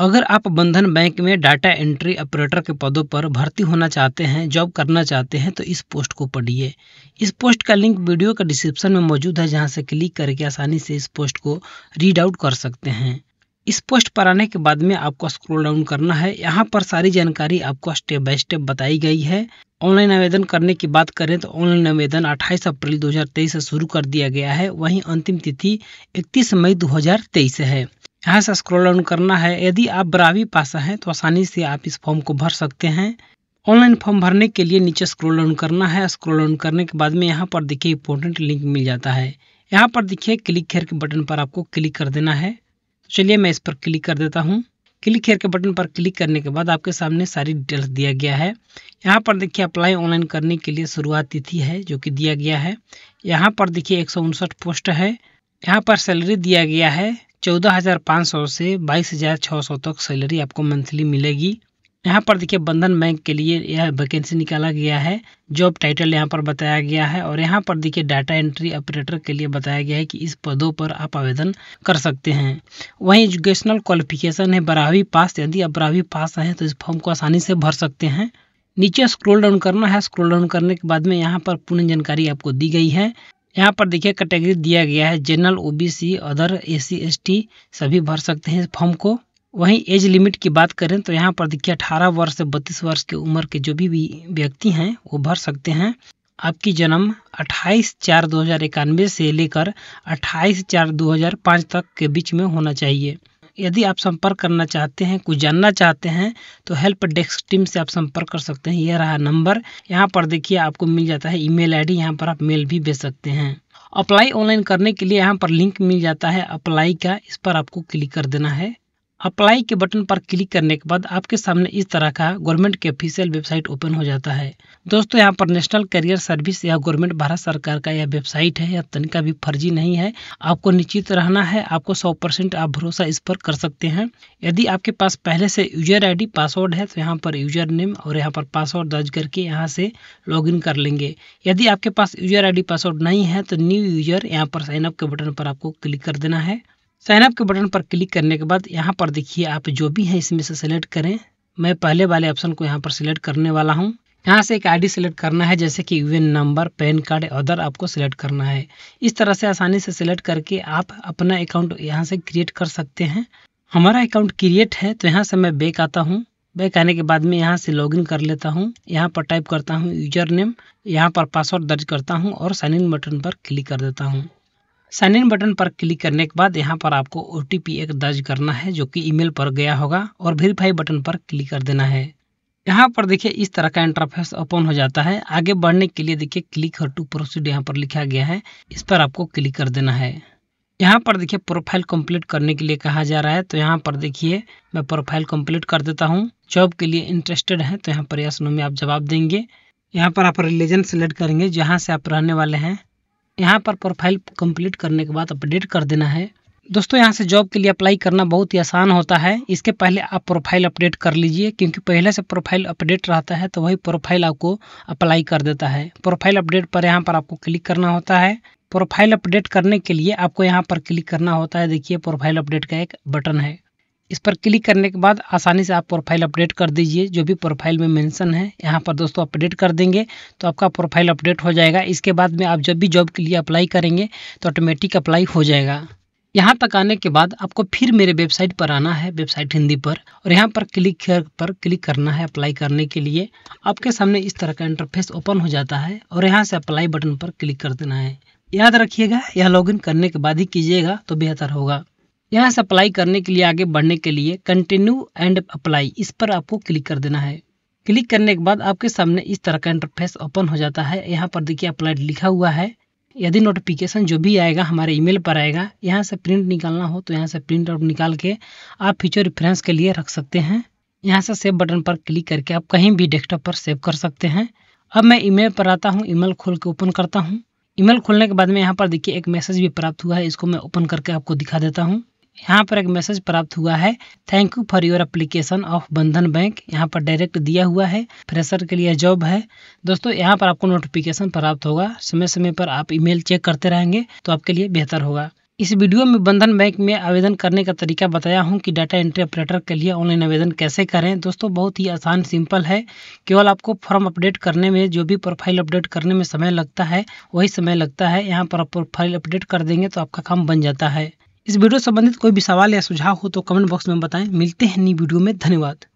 अगर आप बंधन बैंक में डाटा एंट्री ऑपरेटर के पदों पर भर्ती होना चाहते हैं जॉब करना चाहते हैं तो इस पोस्ट को पढ़िए इस पोस्ट का लिंक वीडियो का डिस्क्रिप्शन में मौजूद है जहां से क्लिक करके आसानी से इस पोस्ट को रीड आउट कर सकते हैं इस पोस्ट पर आने के बाद में आपको स्क्रोल डाउन करना है यहाँ पर सारी जानकारी आपको स्टेप बाय स्टेप बताई गई है ऑनलाइन आवेदन करने की बात करें तो ऑनलाइन आवेदन 28 अप्रैल 2023 से शुरू कर दिया गया है वहीं अंतिम तिथि 31 मई 2023 है यहाँ से स्क्रॉल डाउन करना है यदि आप बरावी पासा हैं तो आसानी से आप इस फॉर्म को भर सकते हैं ऑनलाइन फॉर्म भरने के लिए नीचे स्क्रॉल डाउन करना है स्क्रॉल डाउन करने के बाद में यहाँ पर देखिए इंपॉर्टेंट लिंक मिल जाता है यहाँ पर देखिए क्लिक हेयर के बटन पर आपको क्लिक कर देना है तो चलिए मैं इस पर क्लिक कर देता हूँ क्लिक हेयर के बटन पर क्लिक करने के बाद आपके सामने सारी डिटेल्स दिया गया है यहाँ पर देखिए अप्लाई ऑनलाइन करने के लिए शुरुआत तिथि है जो कि दिया गया है यहाँ पर देखिए एक पोस्ट है यहाँ पर सैलरी दिया गया है चौदह हज़ार पाँच सौ से बाईस हज़ार छः सौ तक सैलरी आपको मंथली मिलेगी यहाँ पर देखिए बंधन बैंक के लिए यह वैकेंसी निकाला गया है जॉब टाइटल यहाँ पर बताया गया है और यहाँ पर देखिए डाटा एंट्री ऑपरेटर के लिए बताया गया है कि इस पदों पर आप आवेदन कर सकते हैं वहीं एजुकेशनल क्वालिफिकेशन है बारहवीं पास यदि आप बारहवीं पास हैं तो इस फॉर्म को आसानी से भर सकते हैं नीचे स्क्रोल डाउन करना है स्क्रोल डाउन करने के बाद में यहाँ पर पूर्ण जानकारी आपको दी गई है यहाँ पर देखिए कैटेगरी दिया गया है general OBC other SC ST सभी भर सकते हैं फॉर्म को वहीं एज लिमिट की बात करें तो यहाँ पर देखिए अठारह वर्ष से बत्तीस वर्ष की उम्र के जो भी व्यक्ति हैं वो भर सकते हैं आपकी जन्म 28 चार दो से लेकर 28 चार 2005 तक के बीच में होना चाहिए यदि आप संपर्क करना चाहते हैं कुछ जानना चाहते हैं तो हेल्प डेस्क टीम से आप संपर्क कर सकते हैं यह रहा नंबर यहाँ पर देखिए आपको मिल जाता है ईमेल आईडी यहाँ पर आप मेल भी भेज सकते हैं अप्लाई ऑनलाइन करने के लिए यहाँ पर लिंक मिल जाता है अप्लाई का इस पर आपको क्लिक कर देना है अप्लाई के बटन पर क्लिक करने के बाद आपके सामने इस तरह का गवर्नमेंट के ऑफिशियल वेबसाइट ओपन हो जाता है दोस्तों यहाँ पर नेशनल करियर सर्विस या गवर्नमेंट भारत सरकार का यह वेबसाइट है यह तनिका भी फर्जी नहीं है आपको निश्चित रहना है आपको सौ परसेंट आप भरोसा इस पर कर सकते हैं यदि आपके पास पहले से यूजर आई पासवर्ड है तो यहाँ पर यूजर नेम और यहाँ पर पासवर्ड दर्ज करके यहाँ से लॉग कर लेंगे यदि आपके पास यूजर आई पासवर्ड नहीं है तो न्यू यूजर यहाँ पर साइन अप के बटन पर आपको क्लिक कर देना है साइनअप के बटन पर क्लिक करने के बाद यहाँ पर देखिए आप जो भी हैं इसमें से सेलेक्ट करें मैं पहले वाले ऑप्शन को यहाँ पर सिलेक्ट करने वाला हूँ यहाँ से एक आईडी सेलेक्ट करना है जैसे कि UAN number PAN card other आपको सिलेक्ट करना है इस तरह से आसानी से सिलेक्ट करके आप अपना अकाउंट यहाँ से क्रिएट कर सकते हैं हमारा अकाउंट क्रिएट है तो यहाँ से मैं बैक आता हूँ बैक आने के बाद में यहाँ से लॉगिन कर लेता हूँ यहाँ पर टाइप करता हूँ यूजर नेम यहाँ पर पासवर्ड दर्ज करता हूँ और साइन इन बटन पर क्लिक कर देता हूँ साइन इन बटन पर क्लिक करने के बाद यहाँ पर आपको ओ एक दर्ज करना है जो कि ईमेल पर गया होगा और वेरीफाई बटन पर क्लिक कर देना है यहाँ पर देखिए इस तरह का इंटरफेस ओपन हो जाता है आगे बढ़ने के लिए देखिए क्लिक हर टू प्रोसीड यहाँ पर लिखा गया है इस पर आपको क्लिक कर देना है यहाँ पर देखिए प्रोफाइल कंप्लीट करने के लिए कहा जा रहा है तो यहाँ पर देखिए मैं प्रोफाइल कंप्लीट कर देता हूँ जॉब के लिए इंटरेस्टेड है तो यहाँ पर यस नो में आप जवाब देंगे यहाँ पर आप रिलीजन सेलेक्ट करेंगे जहाँ से आप रहने वाले हैं यहाँ पर प्रोफाइल कंप्लीट करने के बाद अपडेट कर देना है दोस्तों यहाँ से जॉब के लिए अप्लाई करना बहुत ही आसान होता है इसके पहले आप प्रोफाइल अपडेट कर लीजिए क्योंकि पहले से प्रोफाइल अपडेट रहता है तो वही प्रोफाइल आपको अप्लाई कर देता है प्रोफाइल अपडेट पर यहाँ पर आपको क्लिक करना होता है प्रोफाइल अपडेट करने के लिए आपको यहाँ पर क्लिक करना होता है देखिए प्रोफाइल अपडेट का एक बटन है इस पर क्लिक करने के बाद आसानी से आप प्रोफाइल अपडेट कर दीजिए जो भी प्रोफाइल में मेंशन है यहाँ पर दोस्तों अपडेट कर देंगे तो आपका प्रोफाइल अपडेट हो जाएगा इसके बाद में आप जब भी जॉब के लिए अप्लाई करेंगे तो ऑटोमेटिक अप्लाई हो जाएगा यहाँ तक आने के बाद आपको फिर मेरे वेबसाइट पर आना है वेबसाइट हिंदी पर और यहाँ पर क्लिक पर क्लिक करना है अप्लाई करने के लिए आपके सामने इस तरह का इंटरफेस ओपन हो जाता है और यहाँ से अप्लाई बटन पर क्लिक कर देना है याद रखिएगा यह लॉगिन करने के बाद ही कीजिएगा तो बेहतर होगा यहाँ से अप्लाई करने के लिए आगे बढ़ने के लिए कंटिन्यू एंड अप्लाई इस पर आपको क्लिक कर देना है क्लिक करने के बाद आपके सामने इस तरह का इंटरफेस ओपन हो जाता है यहाँ पर देखिए अप्लाइड लिखा हुआ है यदि नोटिफिकेशन जो भी आएगा हमारे ईमेल पर आएगा यहाँ से प्रिंट निकालना हो तो यहाँ से प्रिंट आउट निकाल के आप फ्यूचर रेफरेंस के लिए रख सकते हैं यहाँ से सेव बटन पर क्लिक करके आप कहीं भी डेस्कटॉप पर सेव कर सकते हैं अब मैं ईमेल पर आता हूँ ईमेल खोल के ओपन करता हूँ ईमेल खोलने के बाद में यहाँ पर देखिए एक मैसेज भी प्राप्त हुआ है इसको मैं ओपन करके आपको दिखा देता हूँ यहाँ पर एक मैसेज प्राप्त हुआ है thank you for your application of Bandhan bank यहाँ पर डायरेक्ट दिया हुआ है फ्रेशर के लिए जॉब है दोस्तों यहाँ पर आपको नोटिफिकेशन प्राप्त होगा समय समय पर आप ईमेल चेक करते रहेंगे तो आपके लिए बेहतर होगा इस वीडियो में बंधन बैंक में आवेदन करने का तरीका बताया हूं कि डाटा एंट्री ऑपरेटर के लिए ऑनलाइन आवेदन कैसे करें दोस्तों बहुत ही आसान सिंपल है केवल आपको फॉर्म अपडेट करने में जो भी प्रोफाइल अपडेट करने में समय लगता है वही समय लगता है यहां पर आप प्रोफाइल अपडेट कर देंगे तो आपका काम बन जाता है इस वीडियो संबंधित कोई भी सवाल या सुझाव हो तो कमेंट बॉक्स में बताएं मिलते हैं नई वीडियो में धन्यवाद